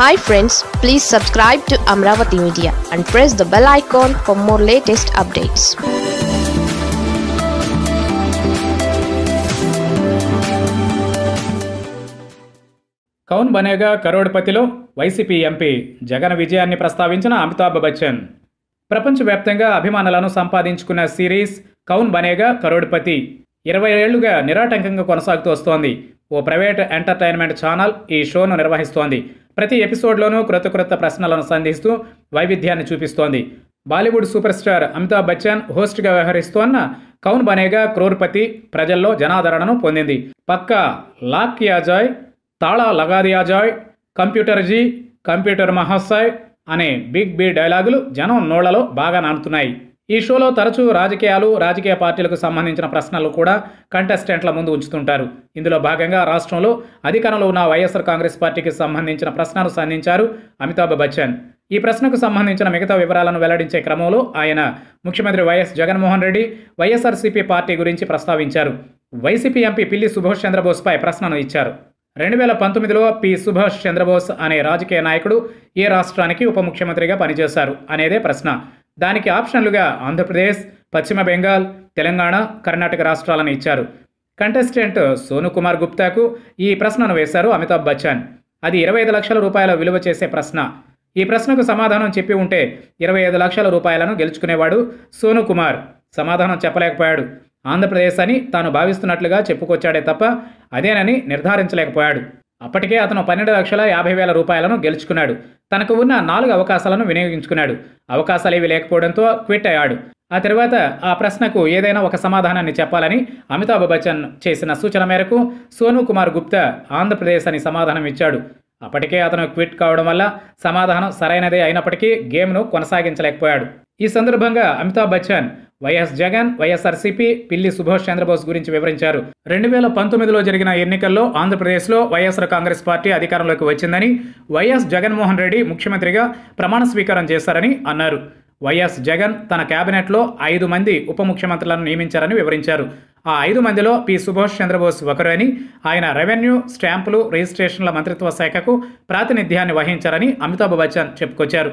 hi friends please subscribe to Amaravati media and press the bell icon for more latest updates కౌన్ బనేగా కరోడ్పతిలో YCP MP Jagan విజయాన్ని ప్రస్తావించిన అమితాబ్ బచ్చన్ ప్రపంచవ్యాప్తంగా అభిమానులను సంపాదించుకున్న సిరీస్ కౌన్ బనేగా కరోడ్పతి ఇరవై ఏళ్లుగా నిరాటంకంగా కొనసాగుతూ వస్తోంది ఓ ప్రైవేట్ ఎంటర్టైన్మెంట్ ఛానల్ ఈ షోను నిర్వహిస్తోంది ప్రతి ఎపిసోడ్లోనూ క్రొత్త క్రొత్త ప్రశ్నలను సంధిస్తూ వైవిధ్యాన్ని చూపిస్తోంది Bollywood super star Amitabh Bachchan హోస్ట్గా వ్యవహరిస్తోన్న కౌన్ బనేగా క్రోర్పతి ప్రజల్లో జనాదరణను పొందింది పక్క లాక్ యాజాయ్ తాళా లగాది యాజాయ్ కంప్యూటర్ జీ కంప్యూటర్ మహాసాయ్ అనే బిగ్ బి డైలాగులు జనం నోళ్లలో బాగా నానుతున్నాయి ఈ షోలో తరచూ రాజకీయాలు రాజకీయ పార్టీలకు సంబంధించిన ప్రశ్నలు కూడా కంటెస్టెంట్ల ముందు ఉంచుతుంటారు ఇందులో భాగంగా రాష్ట్రంలో అధికారంలో ఉన్న వైఎస్ఆర్ కాంగ్రెస్ పార్టీకి సంబంధించిన ప్రశ్నను సంధించారు అమితాబ్ బచ్చన్ ఈ ప్రశ్నకు సంబంధించిన మిగతా వివరాలను వెల్లడించే క్రమంలో ఆయన ముఖ్యమంత్రి వైఎస్ జగన్మోహన్ రెడ్డి వైఎస్ఆర్సీపీ పార్టీ గురించి ప్రస్తావించారు వైసీపీ ఎంపీ పిల్లి సుభాష్ చంద్రబోస్పై ప్రశ్నను ఇచ్చారు రెండు వేల పంతొమ్మిదిలో పి సుభాష్ చంద్రబోస్ అనే రాజకీయ నాయకుడు ఏ రాష్ట్రానికి ఉప ముఖ్యమంత్రిగా పనిచేశారు అనేదే ప్రశ్న దానికి ఆప్షన్లుగా ఆంధ్రప్రదేశ్ పశ్చిమ బెంగాల్ తెలంగాణ కర్ణాటక రాష్ట్రాలను ఇచ్చారు కంటెస్టెంట్ సోను కుమార్ గుప్తాకు ఈ ప్రశ్నను వేశారు అమితాబ్ బచ్చన్ అది ఇరవై ఐదు లక్షల రూపాయల విలువ చేసే ప్రశ్న ఈ ప్రశ్నకు సమాధానం చెప్పి ఉంటే ఇరవై ఐదు లక్షల రూపాయలను గెలుచుకునేవాడు సోను కుమార్ సమాధానం చెప్పలేకపోయాడు ఆంధ్రప్రదేశ్ అని తాను భావిస్తున్నట్లుగా చెప్పుకొచ్చాడే తప్ప అదేనని నిర్ధారించలేకపోయాడు అప్పటికే అతను పన్నెండు లక్షల యాభై వేల రూపాయలను గెలుచుకున్నాడు తనకు ఉన్న నాలుగు అవకాశాలను వినియోగించుకున్నాడు అవకాశాలు ఏవి లేకపోవడంతో క్విట్ అయ్యాడు ఆ తర్వాత ఆ ప్రశ్నకు ఏదైనా ఒక సమాధానాన్ని చెప్పాలని అమితాబ్ బచ్చన్ చేసిన సూచన మేరకు సోను కుమార్ గుప్తా ఆంధ్రప్రదేశ్ అని సమాధానం ఇచ్చాడు అప్పటికే అతను క్విట్ కావడం వల్ల సమాధానం సరైనదే అయినప్పటికీ గేమ్ను కొనసాగించలేకపోయాడు ఈ సందర్భంగా అమితాబ్ బచ్చన్ వైఎస్ జగన్ వైఎస్ఆర్సీపీ పిల్లి సుభాష్ చంద్రబోస్ గురించి వివరించారు రెండు వేల పంతొమ్మిదిలో జరిగిన ఎన్నికల్లో ఆంధ్రప్రదేశ్లో వైఎస్ఆర్ కాంగ్రెస్ పార్టీ అధికారంలోకి వచ్చిందని వైఎస్ జగన్మోహన్ రెడ్డి ముఖ్యమంత్రిగా ప్రమాణ స్వీకారం చేశారని అన్నారు వైఎస్ జగన్ తన కేబినెట్లో ఐదు మంది ఉప ముఖ్యమంత్రులను నియమించారని వివరించారు ఆ ఐదు మందిలో పి సుభాష్ చంద్రబోస్ ఒకరని ఆయన రెవెన్యూ స్టాంపులు రిజిస్ట్రేషన్ల మంత్రిత్వ శాఖకు ప్రాతినిధ్యాన్ని వహించారని అమితాబ్ బచ్చన్ చెప్పుకొచ్చారు